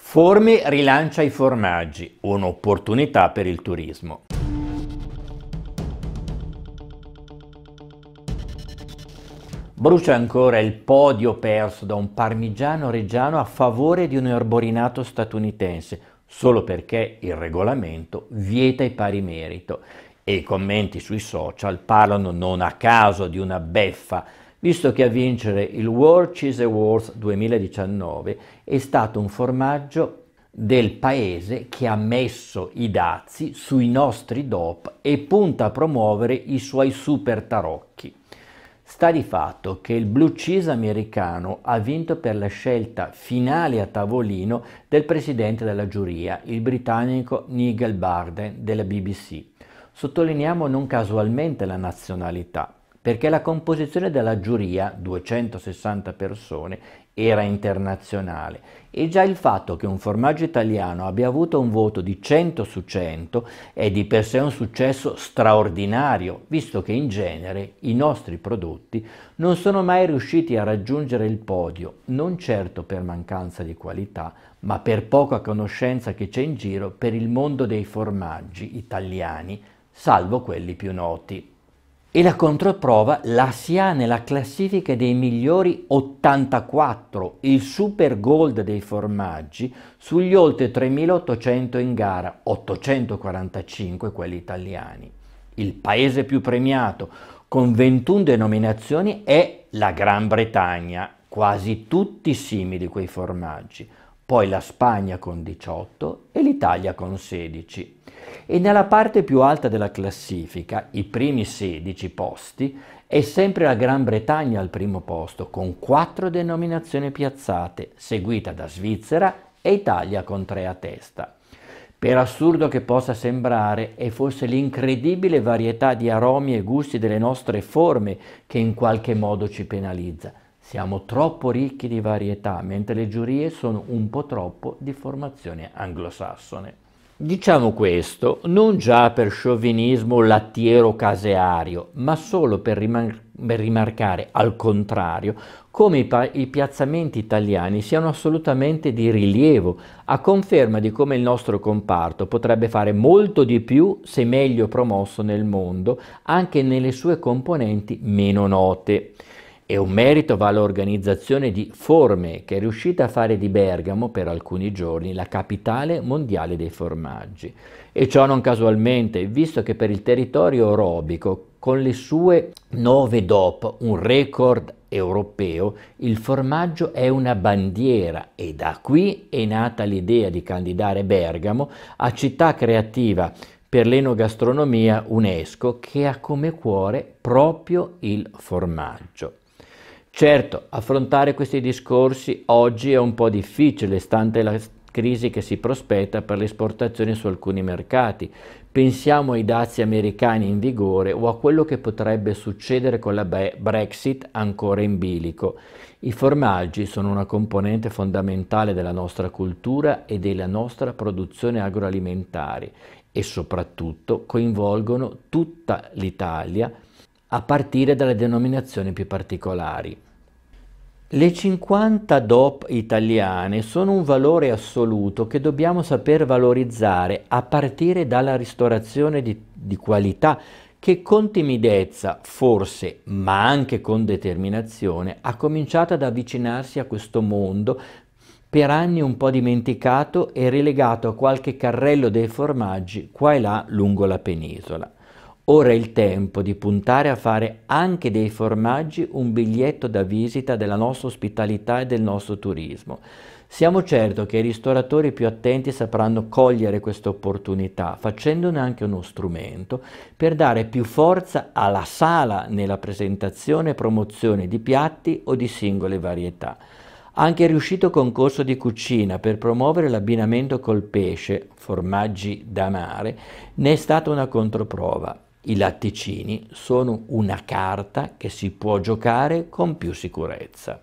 Formi rilancia i formaggi, un'opportunità per il turismo. Brucia ancora il podio perso da un parmigiano reggiano a favore di un erborinato statunitense, solo perché il regolamento vieta i pari merito. E i commenti sui social parlano non a caso di una beffa visto che a vincere il World Cheese Awards 2019 è stato un formaggio del paese che ha messo i dazi sui nostri DOP e punta a promuovere i suoi super tarocchi. Sta di fatto che il blue cheese americano ha vinto per la scelta finale a tavolino del presidente della giuria, il britannico Nigel Barden della BBC. Sottolineiamo non casualmente la nazionalità, perché la composizione della giuria, 260 persone, era internazionale e già il fatto che un formaggio italiano abbia avuto un voto di 100 su 100 è di per sé un successo straordinario, visto che in genere i nostri prodotti non sono mai riusciti a raggiungere il podio, non certo per mancanza di qualità, ma per poca conoscenza che c'è in giro per il mondo dei formaggi italiani, salvo quelli più noti e la controprova la si ha nella classifica dei migliori 84, il super gold dei formaggi, sugli oltre 3.800 in gara, 845 quelli italiani. Il paese più premiato, con 21 denominazioni, è la Gran Bretagna, quasi tutti simili quei formaggi poi la Spagna con 18 e l'Italia con 16. E nella parte più alta della classifica, i primi 16 posti, è sempre la Gran Bretagna al primo posto con quattro denominazioni piazzate, seguita da Svizzera e Italia con tre a testa. Per assurdo che possa sembrare, è forse l'incredibile varietà di aromi e gusti delle nostre forme che in qualche modo ci penalizza siamo troppo ricchi di varietà, mentre le giurie sono un po' troppo di formazione anglosassone. Diciamo questo non già per sciovinismo lattiero-caseario, ma solo per, rimar per, rimarcare al contrario come i, i piazzamenti italiani siano assolutamente di rilievo, a conferma di come il nostro comparto potrebbe fare molto di più se meglio promosso nel mondo, anche nelle sue componenti meno note. E un merito va all'organizzazione di Forme, che è riuscita a fare di Bergamo per alcuni giorni la capitale mondiale dei formaggi. E ciò non casualmente, visto che per il territorio orobico, con le sue 9 DOP, un record europeo, il formaggio è una bandiera e da qui è nata l'idea di candidare Bergamo a città creativa per l'enogastronomia UNESCO che ha come cuore proprio il formaggio. Certo, affrontare questi discorsi oggi è un po' difficile, stante la crisi che si prospetta per le esportazioni su alcuni mercati. Pensiamo ai dazi americani in vigore o a quello che potrebbe succedere con la Brexit ancora in bilico. I formaggi sono una componente fondamentale della nostra cultura e della nostra produzione agroalimentare e soprattutto coinvolgono tutta l'Italia a partire dalle denominazioni più particolari. Le 50 DOP italiane sono un valore assoluto che dobbiamo saper valorizzare a partire dalla ristorazione di, di qualità che con timidezza, forse, ma anche con determinazione, ha cominciato ad avvicinarsi a questo mondo per anni un po' dimenticato e relegato a qualche carrello dei formaggi qua e là lungo la penisola. Ora è il tempo di puntare a fare anche dei formaggi un biglietto da visita della nostra ospitalità e del nostro turismo. Siamo certi che i ristoratori più attenti sapranno cogliere questa opportunità, facendone anche uno strumento per dare più forza alla sala nella presentazione e promozione di piatti o di singole varietà. Anche il riuscito concorso di cucina per promuovere l'abbinamento col pesce, formaggi da mare, ne è stata una controprova. I latticini sono una carta che si può giocare con più sicurezza.